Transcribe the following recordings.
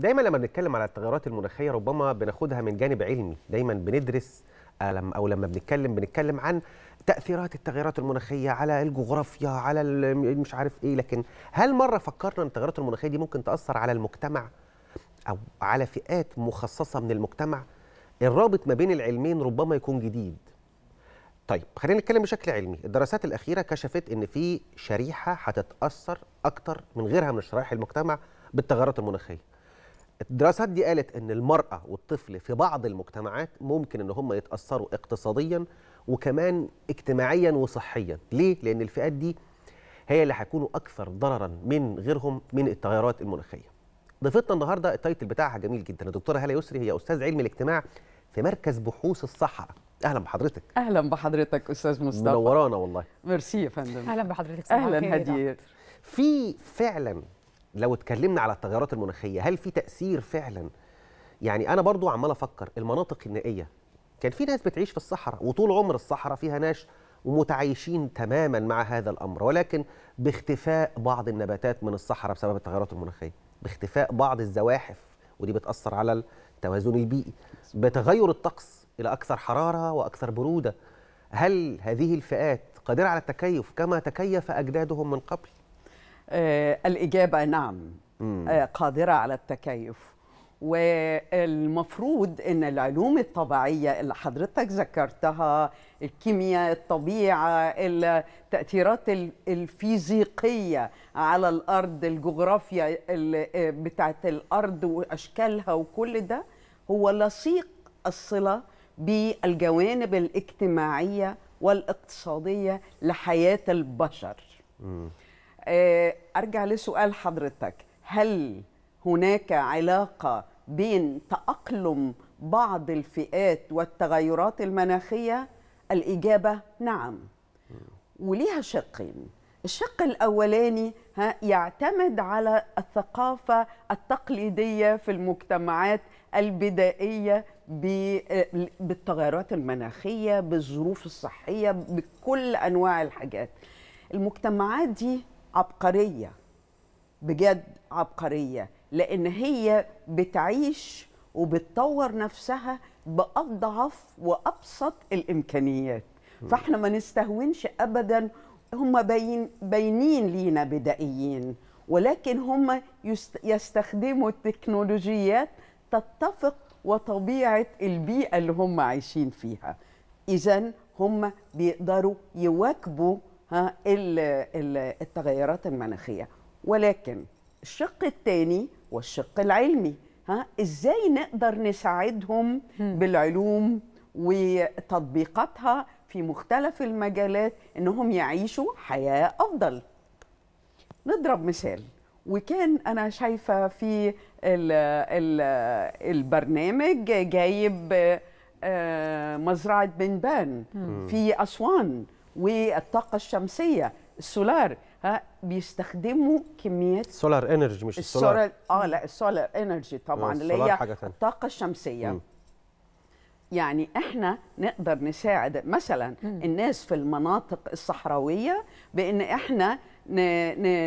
دايما لما بنتكلم على التغيرات المناخيه ربما بناخدها من جانب علمي دايما بندرس آه، او لما بنتكلم بنتكلم عن تاثيرات التغيرات المناخيه على الجغرافيا على مش عارف ايه لكن هل مره فكرنا ان التغيرات المناخيه دي ممكن تاثر على المجتمع او على فئات مخصصه من المجتمع الرابط ما بين العلمين ربما يكون جديد طيب خلينا نتكلم بشكل علمي الدراسات الاخيره كشفت ان في شريحه هتتاثر اكتر من غيرها من شرائح المجتمع بالتغيرات المناخيه الدراسات دي قالت ان المراه والطفل في بعض المجتمعات ممكن ان هم يتاثروا اقتصاديا وكمان اجتماعيا وصحيا ليه لان الفئات دي هي اللي هيكونوا اكثر ضررا من غيرهم من التغيرات المناخيه ضيفتنا النهارده التايتل بتاعها جميل جدا الدكتوره هاله يسري هي استاذ علم الاجتماع في مركز بحوث الصحراء اهلا بحضرتك اهلا بحضرتك استاذ مصطفى منورانا والله ميرسي يا فندم اهلا بحضرتك اهلا هدير في فعلا لو اتكلمنا على التغيرات المناخيه هل في تاثير فعلا يعني انا برضو عمال افكر المناطق النائيه كان في ناس بتعيش في الصحراء وطول عمر الصحراء فيها ناس ومتعايشين تماما مع هذا الامر ولكن باختفاء بعض النباتات من الصحراء بسبب التغيرات المناخيه باختفاء بعض الزواحف ودي بتاثر على التوازن البيئي بتغير الطقس الى اكثر حراره واكثر بروده هل هذه الفئات قادره على التكيف كما تكيف اجدادهم من قبل آه، الإجابة نعم آه، قادرة على التكيف والمفروض ان العلوم الطبيعيه اللي حضرتك ذكرتها الكيمياء الطبيعه التاثيرات الفيزيقيه على الارض الجغرافيا آه، بتاعه الارض واشكالها وكل ده هو لصيق الصله بالجوانب الاجتماعيه والاقتصاديه لحياه البشر م. آه، ارجع لسؤال حضرتك هل هناك علاقه بين تاقلم بعض الفئات والتغيرات المناخيه الاجابه نعم وليها شقين الشق الاولاني ها يعتمد على الثقافه التقليديه في المجتمعات البدائيه آه، بالتغيرات المناخيه بالظروف الصحيه بكل انواع الحاجات المجتمعات دي عبقريه بجد عبقريه لان هي بتعيش وبتطور نفسها باضعف وابسط الامكانيات فاحنا ما نستهونش ابدا هم باين باينين لينا بدائيين ولكن هم يستخدموا التكنولوجيات تتفق وطبيعه البيئه اللي هم عايشين فيها اذا هم بيقدروا يواكبوا ها التغيرات المناخيه ولكن الشق الثاني والشق العلمي ها ازاي نقدر نساعدهم بالعلوم وتطبيقاتها في مختلف المجالات انهم يعيشوا حياه افضل نضرب مثال وكان انا شايفه في الـ الـ البرنامج جايب آه، مزرعه بنبان في اسوان والطاقه الشمسيه السولار ها بيستخدموا كميات سولار انرجي مش السولار, اه لا آه، السولار انرجي طبعا اللي هي الطاقه الشمسيه م. يعني احنا نقدر نساعد مثلا م. الناس في المناطق الصحراويه بان احنا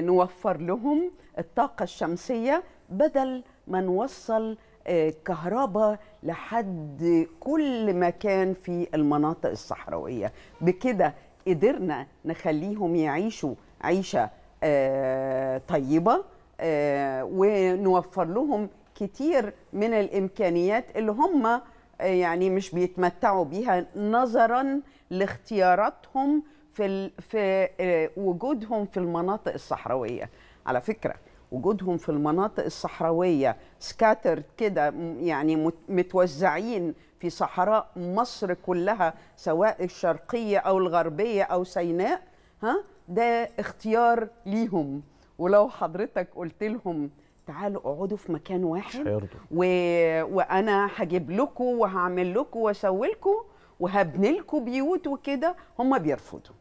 نوفر لهم الطاقه الشمسيه بدل ما نوصل آه، كهرباء لحد كل مكان في المناطق الصحراويه بكده قدرنا نخليهم يعيشوا عيشه آه، طيبه آه، ونوفر لهم كتير من الامكانيات اللي هم آه، يعني مش بيتمتعوا بيها نظرا لاختياراتهم في في وجودهم في المناطق الصحراويه على فكره وجودهم في المناطق الصحراويه سكاترد كده يعني متوزعين في صحراء مصر كلها سواء الشرقية أو الغربية أو سيناء ها ده اختيار ليهم ولو حضرتك قلت لهم تعالوا اقعدوا في مكان واحد و... وانا هجيب لكم وهعمل لكم واسوي لكم وهبني لكم بيوت وكده هم بيرفضوا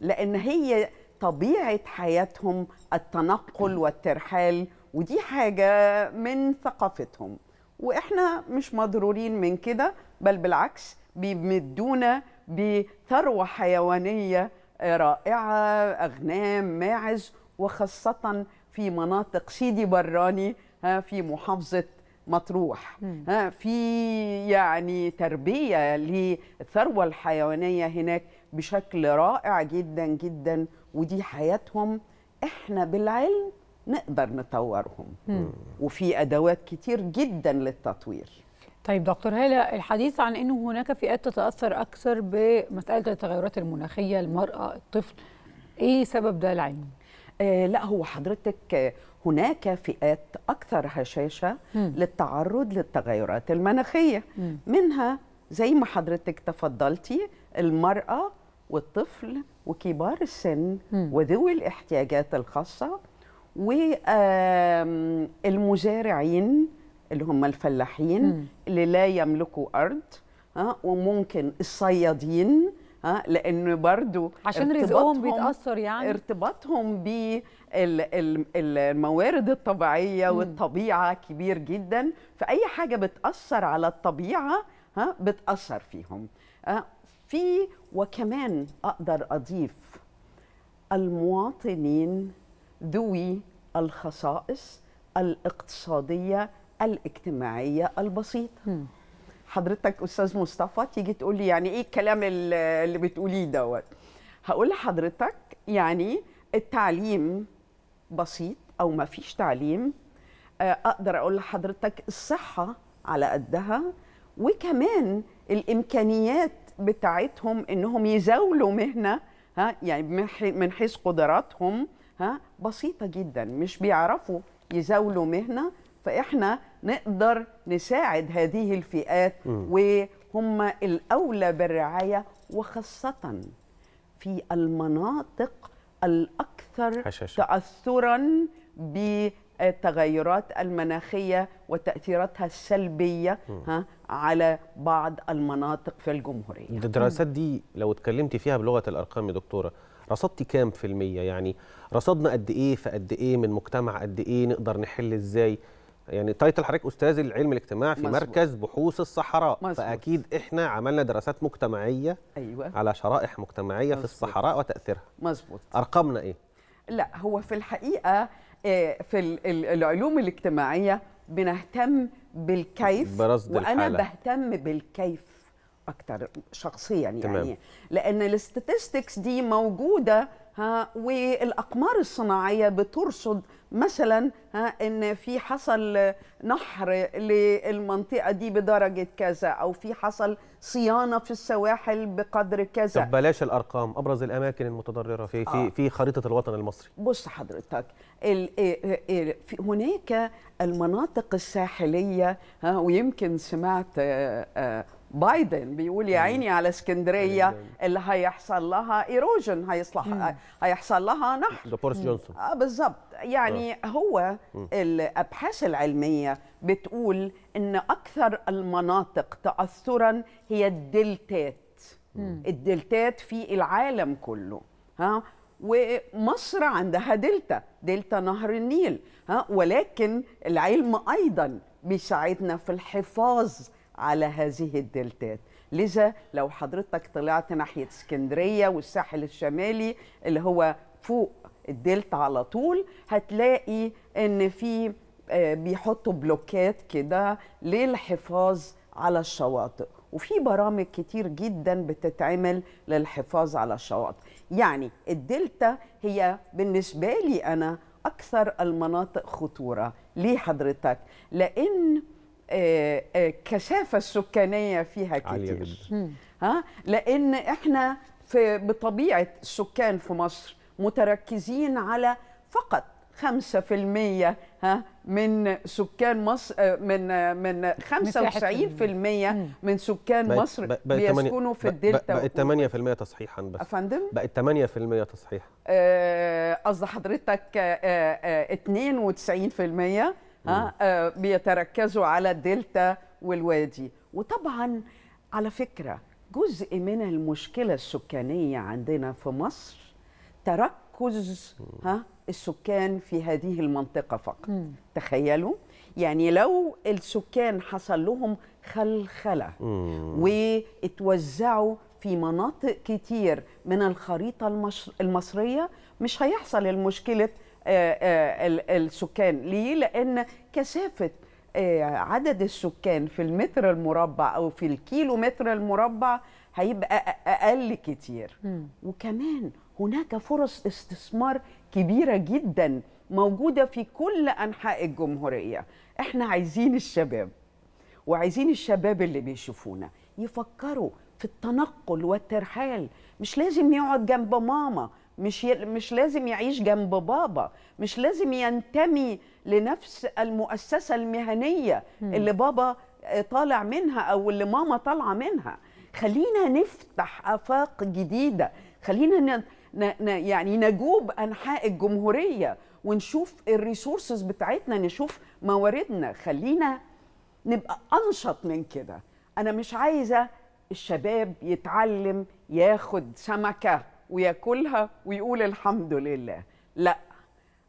لان هي طبيعه حياتهم التنقل والترحال ودي حاجه من ثقافتهم واحنا مش مضرورين من كده بل بالعكس بيمدونا بثروه حيوانيه رائعه اغنام ماعز وخاصه في مناطق سيدي براني في محافظه مطروح في يعني تربيه للثروه الحيوانيه هناك بشكل رائع جدا جدا ودي حياتهم احنا بالعلم نقدر نطورهم مم. وفي ادوات كتير جدا للتطوير طيب دكتور هالة الحديث عن انه هناك فئات تتاثر اكثر بمساله التغيرات المناخيه المراه الطفل ايه سبب ده العلم آه لا هو حضرتك آه، هناك فئات اكثر هشاشه مم. للتعرض للتغيرات المناخيه مم. منها زي ما حضرتك تفضلتي المراه والطفل وكبار السن وذوي الاحتياجات الخاصه والمزارعين اللي هم الفلاحين اللي لا يملكوا ارض وممكن الصيادين ها لان برضو عشان رزقهم بيتاثر يعني ارتباطهم بالموارد الطبيعيه م. والطبيعه كبير جدا فاي حاجه بتاثر على الطبيعه ها بتاثر فيهم ها في وكمان اقدر اضيف المواطنين ذوي الخصائص الاقتصاديه الاجتماعيه البسيطه م. حضرتك استاذ مصطفى تيجي تقول لي يعني ايه الكلام اللي بتقوليه دوت هقول لحضرتك يعني التعليم بسيط او ما فيش تعليم آه، اقدر اقول لحضرتك الصحه على قدها وكمان الامكانيات بتاعتهم انهم يزاولوا مهنه ها يعني من حيث قدراتهم ها بسيطه جدا مش بيعرفوا يزاولوا مهنه فاحنا نقدر نساعد هذه الفئات وهم الاولى بالرعايه وخاصه في المناطق الاكثر حشاشة. تاثرا بالتغيرات المناخيه وتاثيراتها السلبيه ها على بعض المناطق في الجمهوريه الدراسات دي لو اتكلمتي فيها بلغه الارقام يا دكتوره رصدتي كام في المية يعني رصدنا قد إيه في قد إيه من مجتمع قد إيه نقدر نحل إزاي يعني تايتل حضرتك استاذ العلم الاجتماع في مزبوط. مركز بحوث الصحراء مزبوط. فاكيد احنا عملنا دراسات مجتمعيه أيوة. على شرائح مجتمعيه مزبوط. في الصحراء وتاثيرها مظبوط ارقامنا ايه لا هو في الحقيقه آه، في العلوم الاجتماعيه بنهتم بالكيف برصد وانا الحالة. بهتم بالكيف اكثر شخصيا يعني تمام. لان الاستاتستكس دي موجوده ها والاقمار الصناعيه بترصد مثلا ها ان في حصل نحر للمنطقه دي بدرجه كذا او في حصل صيانه في السواحل بقدر كذا طب بلاش الارقام ابرز الاماكن المتضرره في في آه. في خريطه الوطن المصري بص حضرتك الـ الـ هناك المناطق الساحليه ها ويمكن سمعت آه، آه، بايدن بيقول يا عيني على اسكندريه اللي هيحصل لها ايروجن هيصلح هيحصل لها نحر ده بورس جونسون اه بالظبط يعني آه. هو الابحاث العلميه بتقول ان اكثر المناطق تاثرا هي الدلتات الدلتات في العالم كله ها ومصر عندها دلتا دلتا نهر النيل ها ولكن العلم ايضا بيساعدنا في الحفاظ على هذه الدلتات لذا لو حضرتك طلعت ناحية اسكندرية والساحل الشمالي اللي هو فوق الدلتا على طول هتلاقي ان في آه، بيحطوا بلوكات كده للحفاظ على الشواطئ وفي برامج كتير جدا بتتعمل للحفاظ على الشواطئ يعني الدلتا هي بالنسبة لي أنا أكثر المناطق خطورة ليه حضرتك؟ لأن الكثافه آه، آه، السكانيه فيها كتير عالية جدا. ها لان احنا في بطبيعه السكان في مصر متركزين على فقط 5% ها من سكان مصر آه، من من 95% من سكان مصر بقيت بيسكنوا في الدلتا بقت 8% تصحيحا بس افندم بقت 8% تصحيحا قصد حضرتك 92% ها آه, آه، بيتركزوا على الدلتا والوادي وطبعا على فكره جزء من المشكله السكانيه عندنا في مصر تركز ها السكان في هذه المنطقه فقط م. تخيلوا يعني لو السكان حصل لهم خلخله واتوزعوا في مناطق كتير من الخريطه المصريه مش هيحصل المشكله آه، آه، السكان ليه لان كثافه آه، عدد السكان في المتر المربع او في الكيلو متر المربع هيبقى اقل كتير م. وكمان هناك فرص استثمار كبيره جدا موجوده في كل انحاء الجمهوريه احنا عايزين الشباب وعايزين الشباب اللي بيشوفونا يفكروا في التنقل والترحال مش لازم يقعد جنب ماما مش ي... مش لازم يعيش جنب بابا مش لازم ينتمي لنفس المؤسسه المهنيه اللي بابا آه، طالع منها او اللي ماما طالعه منها خلينا نفتح افاق جديده خلينا ن... ن... ن... يعني نجوب انحاء الجمهوريه ونشوف الريسورسز بتاعتنا نشوف مواردنا خلينا نبقى انشط من كده انا مش عايزه الشباب يتعلم ياخد سمكه وياكلها ويقول الحمد لله لا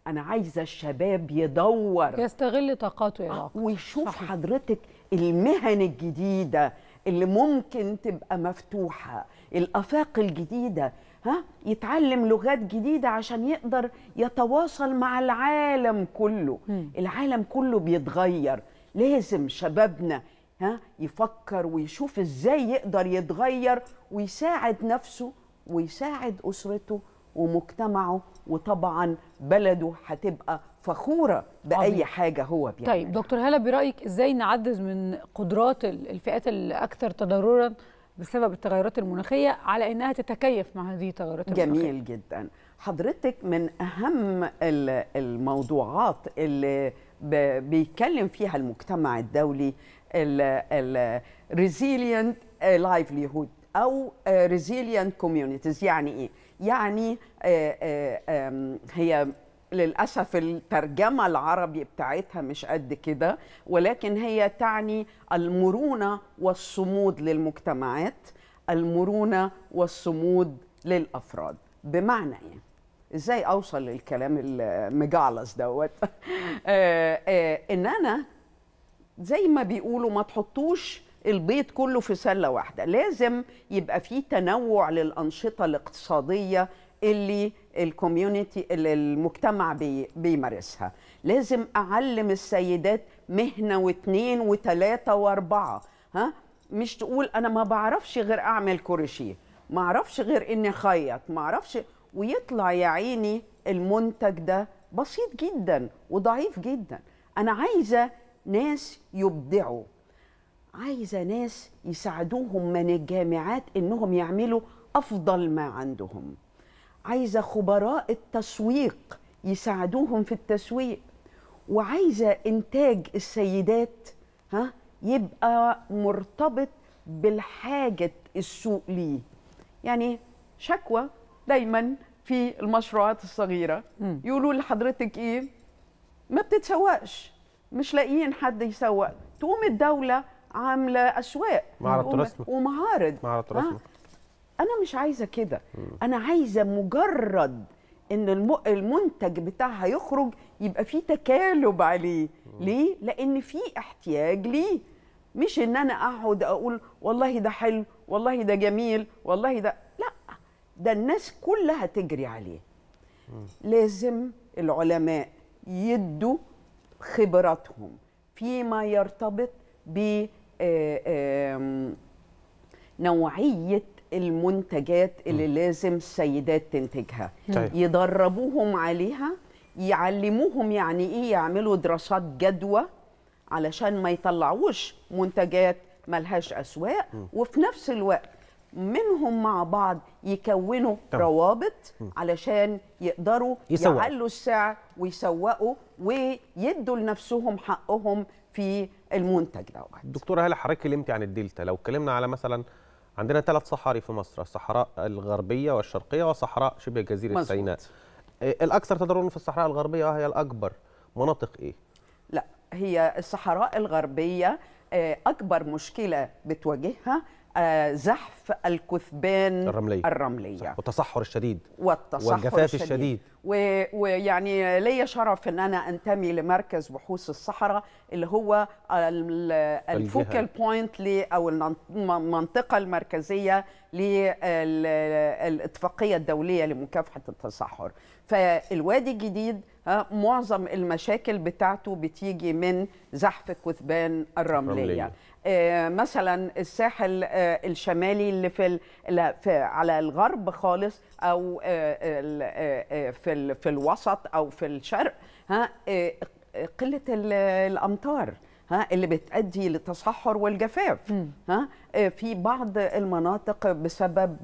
انا عايزه الشباب يدور يستغل طاقاته يا آه ويشوف صحيح. حضرتك المهن الجديده اللي ممكن تبقى مفتوحه الافاق الجديده ها يتعلم لغات جديده عشان يقدر يتواصل مع العالم كله م. العالم كله بيتغير لازم شبابنا ها يفكر ويشوف ازاي يقدر يتغير ويساعد نفسه ويساعد اسرته ومجتمعه وطبعا بلده هتبقى فخوره باي عظيم. حاجه هو بيعملها طيب دكتور هلا برايك ازاي نعزز من قدرات الفئات الاكثر تضررا بسبب التغيرات المناخيه على انها تتكيف مع هذه التغيرات المناخيه جميل جدا حضرتك من اهم الموضوعات اللي بيتكلم فيها المجتمع الدولي الريزيلينت لايفليهود او ريزيليانت آه, كوميونيتيز يعني ايه يعني آه, آه, هي للاسف الترجمه العربي بتاعتها مش قد كده ولكن هي تعني المرونه والصمود للمجتمعات المرونه والصمود للافراد بمعنى ايه ازاي اوصل للكلام المجعلص دوت ان انا زي ما بيقولوا ما تحطوش البيض كله في سله واحده لازم يبقى في تنوع للانشطه الاقتصاديه اللي الكوميونتي المجتمع بيمارسها لازم اعلم السيدات مهنه واثنين وثلاثه واربعه ها مش تقول انا ما بعرفش غير اعمل كروشيه ما اعرفش غير اني اخيط ما اعرفش ويطلع يا عيني المنتج ده بسيط جدا وضعيف جدا انا عايزه ناس يبدعوا عايزه ناس يساعدوهم من الجامعات انهم يعملوا افضل ما عندهم عايزه خبراء التسويق يساعدوهم في التسويق وعايزه انتاج السيدات ها يبقى مرتبط بالحاجه السوق ليه يعني شكوى دايما في المشروعات الصغيره يقولوا لحضرتك ايه ما بتتسوقش مش لاقيين حد يسوق تقوم الدوله عامله اشواق معرض ومعارض معرض تراثنا انا مش عايزه كده انا عايزه مجرد ان المنتج بتاعها يخرج يبقى في تكالب عليه ليه لان في احتياج ليه مش ان انا اقعد اقول والله ده حلو والله ده جميل والله ده لا ده الناس كلها تجري عليه لازم العلماء يدوا خبراتهم فيما يرتبط بالتعليم آه، نوعيه المنتجات اللي م. لازم السيدات تنتجها طيب. يدربوهم عليها يعلموهم يعني ايه يعملوا دراسات جدوى علشان ما يطلعوش منتجات ملهاش اسواق م. وفي نفس الوقت منهم مع بعض يكونوا طبعا. روابط علشان يقدروا يسوق. يعلوا السعر ويسوقوا ويدوا لنفسهم حقهم في المنتج دوت دكتوره هلا حضرتك كلمتي عن الدلتا لو اتكلمنا على مثلا عندنا ثلاث صحاري في مصر الصحراء الغربيه والشرقيه وصحراء شبه جزيره مزبوط. سيناء إيه الاكثر تضررا في الصحراء الغربيه هي الاكبر مناطق ايه لا هي الصحراء الغربيه آه، اكبر مشكله بتواجهها آه، زحف الكثبان الرملية, الرملية. والتصحر الشديد والتصحر والجفاف الشديد, الشديد. و... ويعني لي شرف ان انا انتمي لمركز بحوث الصحراء اللي هو الفوكال بوينت لي او المنطقه المركزيه للاتفاقيه الدوليه لمكافحه التصحر فالوادي الجديد معظم المشاكل بتاعته بتيجي من زحف الكثبان الرمليه, الرملية. آه، مثلا الساحل آه، الشمالي اللي في, على الغرب خالص او آه، في في الوسط او في الشرق ها قله الامطار ها اللي بتؤدي للتصحر والجفاف ها في بعض المناطق بسبب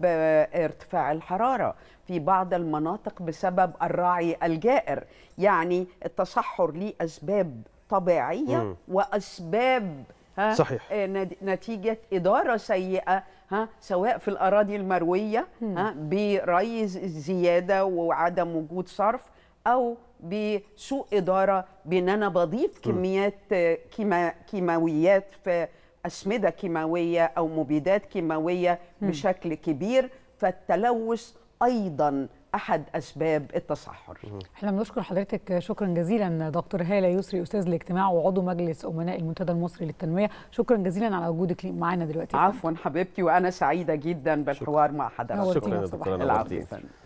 ارتفاع الحراره في بعض المناطق بسبب الراعي الجائر يعني التصحر ليه اسباب طبيعيه واسباب ها صحيح آه، نتيجه اداره سيئه ها سواء في الاراضي المرويه ها بري زياده وعدم وجود صرف او بسوء اداره بان انا بضيف كميات آه، كيما كيماويات في اسمده كيماويه او مبيدات كيماويه بشكل كبير فالتلوث ايضا احد اسباب التصحر. احنا بنشكر حضرتك شكرا جزيلا دكتور هاله يسري استاذ الاجتماع وعضو مجلس امناء المنتدى المصري للتنميه، شكرا جزيلا على وجودك معانا دلوقتي. عفوا حبيبتي وانا سعيده جدا بالحوار مع حضرتك. شكرا, شكرا يا دكتوره